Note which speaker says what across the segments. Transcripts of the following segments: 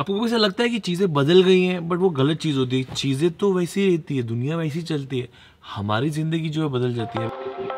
Speaker 1: आपको कैसे लगता है कि चीज़ें बदल गई हैं बट वो गलत चीज़ होती है चीज़ें तो वैसी रहती है दुनिया वैसी चलती है हमारी ज़िंदगी जो है बदल जाती है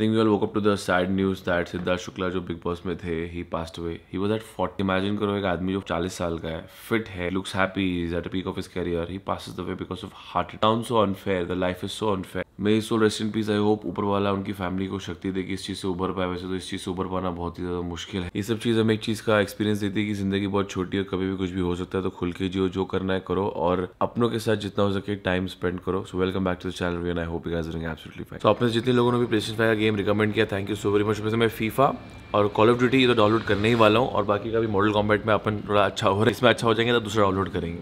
Speaker 1: think we all woke up to the sad news that Siddharth Shukla जो बिग बॉस में थे he passed away he was at forty imagine करो एक आदमी जो चालीस साल का है फिट है looks happy is at peak of his career he the way because of heart down so unfair the life is so unfair may his soul rest in peace I hope ऊपर वाला उनकी family को शक्ति दे कि इस चीज़ से उभर पाए वैसे तो इस चीज़ से उभर पाना बहुत ही ज़्यादा मुश्किल है ये सब चीज़ हमें एक चीज़ का एक्सपीरियंस देती है कि ज़िंदगी बहुत छोटी है कभी भी कुछ भी हो सकता है तो खुल के जियो जो करना है करो और अपनों के साथ जितना हो सके टाइम स्पेंड करो so welcome back to the channel I hope you guys doing absolutely fine so आपने जितने लोगों ने भी प्लेस्टेशन फाइव का गेम रिकमेंड किया thank you so very much वैसे मैं फीफा और कॉल ऑफ ड्यूटी तो डाउनलोड करने ही वाला हूँ और बाकी का भी मॉडल कॉम्बैट में अपन थोड़ा अच्छा हो रहा है इसमें अच्छा हो जाएंगे तो दूसरा डाउनलोड करेंगे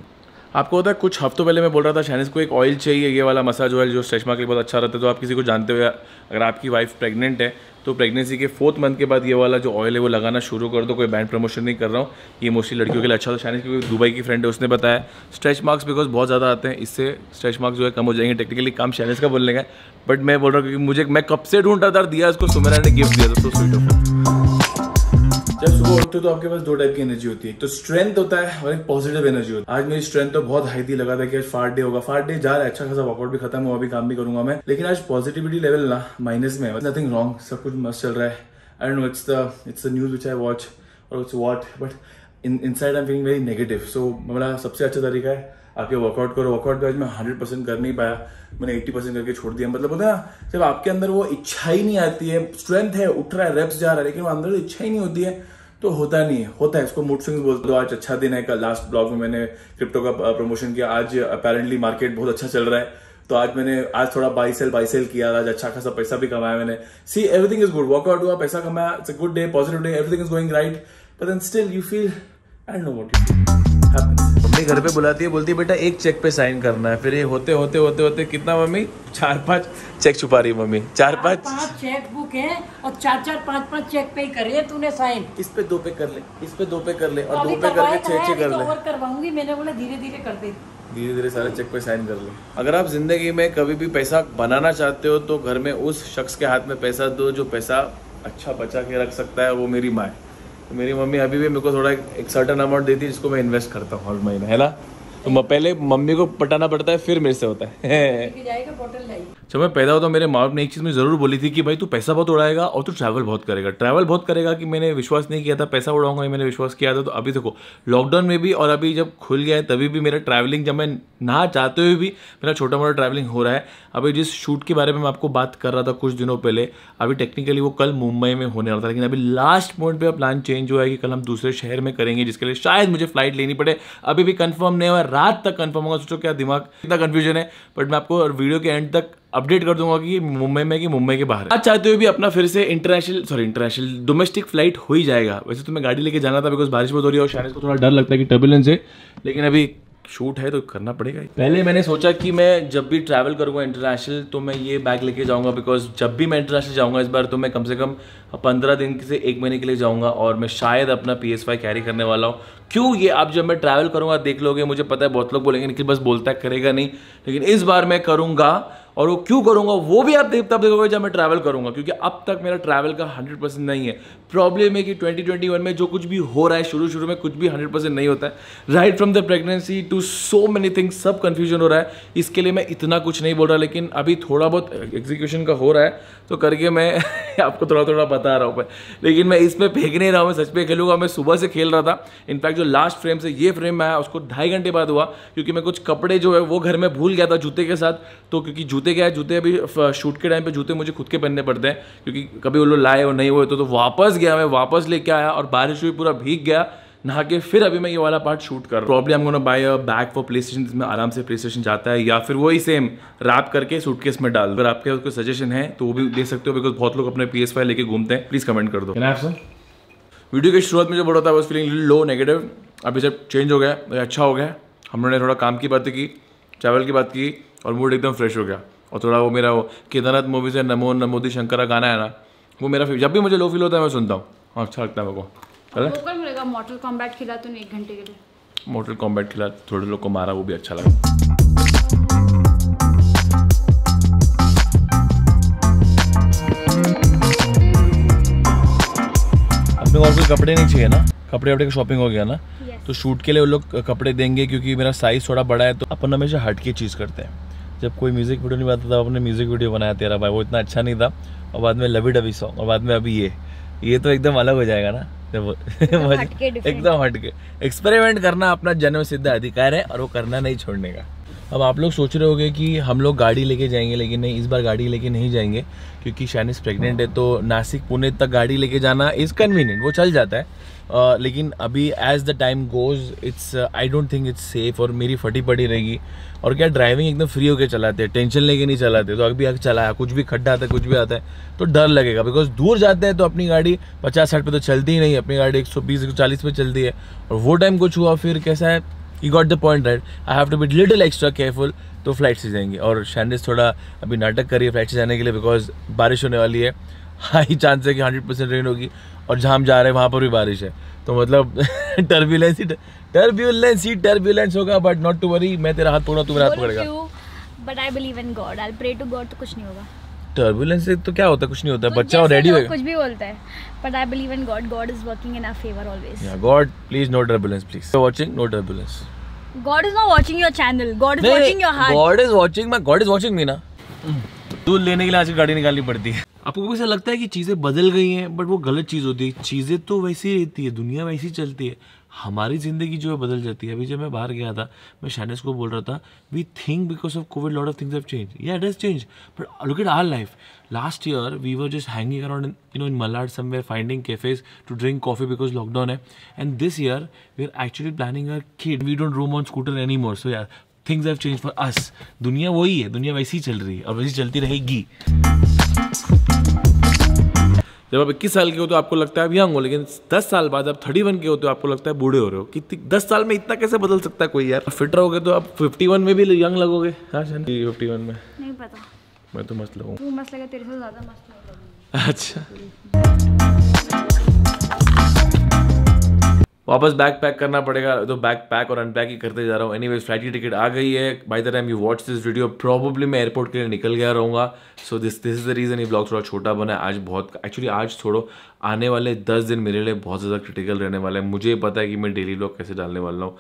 Speaker 1: आपको पता है कुछ हफ्तों पहले मैं बोल रहा था शैनिस को एक ऑयल चाहिए ये वाला मसाज ऑयल जो स्ट्रेचमा के लिए बहुत अच्छा रहता है तो आप किसी को जानते हुए अगर आपकी वाइफ प्रेग्नेंट है तो प्रेगनेंसी के फोर्थ मंथ के बाद ये वाला जो ऑयल है वो लगाना शुरू कर दो कोई बैंड प्रमोशन नहीं कर रहा हूँ ये मोस्टली लड़कियों के लिए अच्छा था शैनिस क्योंकि दुबई की फ्रेंड है उसने बताया स्ट्रेच मार्क्स बिकॉज बहुत ज़्यादा आते हैं इससे स्ट्रेच मार्क्स जो है कम हो जाएंगे टेक्निकली काम शैनिस का बोलने का बट मैं बोल रहा हूँ क्योंकि मुझे मैं कब से ढूंढा था दिया इसको सुमेरा ने गिफ्ट दिया था तो स्वीट ऑफ जब सुबह उठते हो तो आपके पास दो टाइप की एनर्जी होती है तो स्ट्रेंथ होता है और एक पॉजिटिव एनर्जी होती है आज मेरी स्ट्रेंथ तो बहुत हाई थी लगा था कि आज फार्ट डे होगा फार्ट डे जा रहा है अच्छा खासा वर्कआउट भी खत्म हुआ अभी काम भी करूंगा मैं लेकिन आज पॉजिटिविटी लेवल ना माइनस में नथिंग रॉन्ग सब कुछ मस्त चल रहा है I know it's the it's the news which I watch और it's what but in inside I am feeling very negative so मेरा सबसे अच्छा तरीका है आपके वर्कआउट करो वर्कआउट भी आज मैं हंड्रेड परसेंट कर नहीं पाया मैंने एट्टी परसेंट करके छोड़ दिया मतलब होता है ना जब आपके अंदर वो इच्छा ही नहीं आती है स्ट्रेंथ है उठ रहा है रेप्स जा रहा है लेकिन वो अंदर इच्छा ही नहीं होती है तो होता नहीं है होता है इसको मूड स्विंग्स बोलते हो तो आज अच्छा दिन है कल लास्ट ब्लॉग में मैंने क्रिप्टो का प्रमोशन किया आज अपेरेंटली मार्केट बहुत अच्छा चल रहा है तो आज मैंने आज थोड़ा बाई सेल बाई सेल किया आज अच्छा खासा पैसा भी कमाया मैंने see everything is good workout हुआ पैसा कमाया it's a good day positive day everything is going right but then still you feel I don't know what you mummy घर पे बुलाती है बोलती है बेटा एक चेक पे साइन करना है फिर ये होते होते होते होते कितना मम्मी चार पांच चेक छुपा रही मम्मी चार पांच चेक बुक है और चार चार पांच पांच चेक पे ही कर रही है तूने साइन इस पे दो पे कर ले इस पे दो पे कर ले और दो पे करके छह छह कर तो ले करवाऊंगी मैंने बोला धीरे धीरे कर दे धीरे धीरे सारे चेक पे साइन कर लो अगर आप जिंदगी में कभी भी पैसा बनाना चाहते हो तो घर में उस शख्स के हाथ में पैसा दो जो पैसा अच्छा बचा के रख सकता है वो मेरी माँ है तो मेरी मम्मी अभी भी मेरे को थोड़ा एक सर्टन अमाउंट देती है जिसको मैं इन्वेस्ट करता हूँ हर महीना है ना तो पहले मम्मी को पटाना पड़ता है फिर मेरे से होता है जब मैं पैदा होता तो मेरे माँ बाप ने एक चीज़ में ज़रूर बोली थी कि भाई तू पैसा बहुत उड़ाएगा और तू ट्रैवल बहुत करेगा ट्रैवल बहुत करेगा कि मैंने विश्वास नहीं किया था पैसा उड़ाऊंगा मैंने विश्वास किया था तो अभी देखो लॉकडाउन में भी और अभी जब खुल गया है तभी भी मेरा ट्रैवलिंग जब मैं ना चाहते हुए भी मेरा छोटा मोटा ट्रैवलिंग हो रहा है अभी जिस शूट के बारे में मैं आपको बात कर रहा था कुछ दिनों पहले अभी टेक्निकली वो कल मुंबई में होने वाला था लेकिन अभी लास्ट मोमेंट पर प्लान चेंज हुआ है कि कल हम दूसरे शहर में करेंगे जिसके लिए शायद मुझे फ्लाइट लेनी पड़े अभी भी कन्फर्म नहीं हुआ रात तक कन्फर्म होगा सोचो क्या दिमाग इतना कन्फ्यूजन है बट मैं आपको वीडियो के एंड तक अपडेट कर दूंगा कि मुंबई में कि मुंबई के बाहर आज चाहते हुए भी अपना फिर से international sorry international domestic flight हो ही जाएगा वैसे तो मैं गाड़ी लेके जाना था बिकॉज बारिश बहुत हो रही है और शायद को थोड़ा डर लगता है कि टर्बुलेंस है लेकिन अभी शूट है तो करना पड़ेगा पहले मैंने सोचा कि मैं जब भी ट्रैवल करूँगा इंटरनेशनल तो मैं ये बैग लेके जाऊँगा बिकॉज जब भी मैं इंटरनेशनल जाऊँगा इस बार तो मैं कम से कम पंद्रह दिन से एक महीने के लिए जाऊँगा और मैं शायद अपना पी एस कैरी करने वाला हूँ क्यों ये आप जब मैं ट्रैवल करूँगा देख लोगे मुझे पता है बहुत लोग बोलेंगे निखिल बस बोलता करेगा नहीं लेकिन इस बार मैं करूँगा और वो क्यों करूँगा वो भी आप तब देखोगे जब मैं ट्रैवल करूंगा क्योंकि अब तक मेरा ट्रैवल का हंड्रेड परसेंट नहीं है प्रॉब्लम है कि ट्वेंटी ट्वेंटी वन में जो कुछ भी हो रहा है शुरू शुरू में कुछ भी हंड्रेड परसेंट नहीं होता है right from the pregnancy to so many things सब कन्फ्यूजन हो रहा है इसके लिए मैं इतना कुछ नहीं बोल रहा लेकिन अभी थोड़ा बहुत एग्जीक्यूशन का हो रहा है तो करके मैं आपको थोड़ा थोड़ा बता रहा हूँ लेकिन मैं इस पर फेंक नहीं रहा हूँ मैं सच पे खेलूंगा मैं सुबह से खेल रहा था इनफैक्ट जो लास्ट फ्रेम से ये फ्रेम में आया उसको ढाई घंटे बाद हुआ क्योंकि मैं कुछ कपड़े जो है वो घर में भूल गया था जूते के साथ तो क्योंकि जूते जूते क्या है जूते अभी शूट के टाइम पे जूते मुझे खुद के पहनने पड़ते हैं क्योंकि कभी वो लोग लाए और नहीं हुए तो, तो वापस गया मैं वापस लेके आया और बारिश हुई पूरा भीग गया नहा के फिर अभी मैं ये वाला पार्ट शूट कर रहा हूँ problem gonna buy a bag for PlayStation जिसमें आराम से प्ले स्टेशन जाता है या फिर वही सेम रैप करके सूटकेस में डाल अगर आपके पास कोई सजेशन है तो वो भी दे सकते हो बिकॉज बहुत लोग अपने पी एस फाइव लेके घूमते हैं प्लीज कमेंट कर दो वीडियो की शुरुआत में जो बड़ा था फीलिंग लो नेगेटिव अभी जब चेंज हो गया अच्छा हो गया हम लोगों ने थोड़ा काम की बात की चावल की बात की और मूड एकदम फ्रेश हो गया और थोड़ा वो मेरा वो केदारनाथ मूवी से नमो नमोदी शंकर का गाना है ना वो मेरा जब भी मुझे लो फील होता है मैं सुनता हूँ हाँ अच्छा लगता है मेरे को मिलेगा मॉडल कॉम्बैट खिला तो एक घंटे के लिए मॉडल कॉम्बैट खिला थोड़े लोग को मारा वो भी अच्छा लगा अपने और कोई कपड़े नहीं चाहिए ना कपड़े वपड़े का शॉपिंग हो गया ना yes. तो शूट के लिए वो लोग कपड़े देंगे क्योंकि मेरा साइज थोड़ा बड़ा है तो अपन हमेशा हट के चीज़ करते हैं जब कोई म्यूज़िक वीडियो नहीं बनाता था अपने म्यूज़िक वीडियो बनाया तेरा भाई वो इतना अच्छा नहीं था और बाद में लवी डबी सॉन्ग और बाद में अभी ये ये तो एकदम अलग हो जाएगा ना जब एकदम हटके एक्सपेरिमेंट करना अपना जन्म सिद्ध अधिकार है और वो करना नहीं छोड़ने का अब आप लोग सोच रहे होंगे कि हम लोग गाड़ी लेके जाएंगे लेकिन नहीं इस बार गाड़ी लेके नहीं जाएंगे क्योंकि शैनिस प्रेग्नेंट है तो नासिक पुणे तक गाड़ी लेके जाना इज़ कन्वीनियंट वो चल जाता है आ, लेकिन अभी as the time goes it's I don't think it's safe और मेरी फटी पड़ी रहेगी और क्या ड्राइविंग एकदम फ्री होकर चलाते हैं टेंशन लेके नहीं चलाते तो अभी अगर चलाया कुछ भी खड्डा आता है कुछ भी आता है तो डर लगेगा बिकॉज दूर जाते हैं तो अपनी गाड़ी पचास साठ पे तो चलती ही नहीं अपनी गाड़ी एक सौ बीस चालीस पे चलती है और वो टाइम कुछ हुआ फिर कैसा है you got the point right I have to be little extra careful तो फ्लाइट से जाएंगे और शैंडिस थोड़ा अभी नाटक करिए फ्लाइट से जाने के लिए बिकॉज बारिश होने वाली है हाई चांस है कि हंड्रेड परसेंट रेन होगी और जहाँ हम जा रहे हैं वहाँ पर भी बारिश है तो मतलब टर्ब्यूलेंस ही टर्ब्यूलेंस ही टर्ब्यूलेंस होगा बट नॉट टू वरी मैं तेरा हाथ पकड़ा तू मेरा हाथ पकड़ेगा but I believe in God I pray to God तो कुछ नहीं होगा टर्बुलेंस से तो क्या होता है कुछ नहीं होता बच्चा और रेडी होएगा कुछ भी बोलता है but I believe in God God is working in our favour always या God please no turbulence please you watching no turbulence God is not watching your channel God is watching your heart God is watching my God is watching me ना दूध लेने के लिए आजकल गाड़ी निकालनी पड़ती है आपको कैसे लगता है कि चीज़ें बदल गई हैं बट वो गलत चीज़ होती है चीज़ें तो वैसी रहती है दुनिया वैसी चलती है हमारी ज़िंदगी जो है बदल जाती है अभी जब मैं बाहर गया था मैं शाइनेस को बोल रहा था we think because of Covid lot of things have change या it has change but look at our life last year we were just hanging around you know in Malad somewhere finding cafes to drink coffee because lockdown है and this year we are actually planning a kid we don't roam on scooter any more so यार things have change for us दुनिया वही है दुनिया वैसी ही चल रही है और वैसी चलती रहेगी जब आप इक्कीस साल के हो तो आपको लगता है आप यंग हो लेकिन दस साल बाद आप थर्टी वन के हो तो आपको लगता है बूढ़े हो रहे हो कि दस साल में इतना कैसे बदल सकता है कोई यार फिट रहोगे तो आप फिफ्टी वन में भी यंग लगोगे हाँ फिफ्टी वन में नहीं पता मैं तो मस्त लगूँ मस्त लगे तेरे से ज़्यादा मस्त अच्छा वापस बैग पैक करना पड़ेगा तो बैग पैक और अनपैक ही करते जा रहा हूँ एनी फ्लाइट की टिकट आ गई है by the time you watch this video probably मैं एयरपोर्ट के लिए निकल गया रहूँगा so this this is the reason ये ब्लॉग थोड़ा छोटा बना है आज बहुत एक्चुअली आज छोड़ो आने वाले दस दिन मेरे लिए बहुत ज़्यादा क्रिटिकल रहने वाला है मुझे पता है कि मैं डेली ब्लॉग कैसे डालने वाला हूँ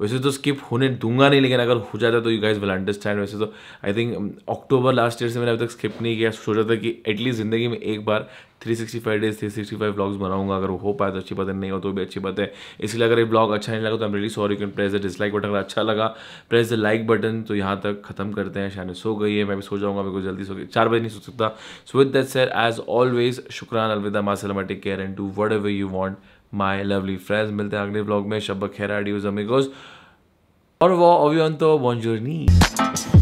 Speaker 1: वैसे तो स्किप होने दूंगा नहीं लेकिन अगर हो जाता तो यू गाइज विल अंडरस्टैंड वैसे तो I think October last year से मैंने अभी तक स्किप नहीं किया सोचा था कि एटलीस्ट ज़िंदगी में एक बार 365 डेज 365 ब्लॉग्स बनाऊंगा अगर हो पाए तो अच्छी बात है नहीं हो तो भी अच्छी बात है इसलिए अगर ये ब्लॉग अच्छा नहीं लगा तो am really sorry can press the dislike button अगर अच्छा लगा प्रेस द लाइक बटन तो यहाँ तक खत्म करते हैं शायद सो गई है मैं भी सो जाऊँगा मेरे को जल्दी सो गई चार बजे नहीं सो सकता so with that sir as always शुक्रान अलविदा माँ सलमा take care and do whatever you want my lovely friends मिलते हैं अगले ब्लॉग में शब्बा खेरा डिज अमिगोज और वो अवियन तो बॉन्जोरनी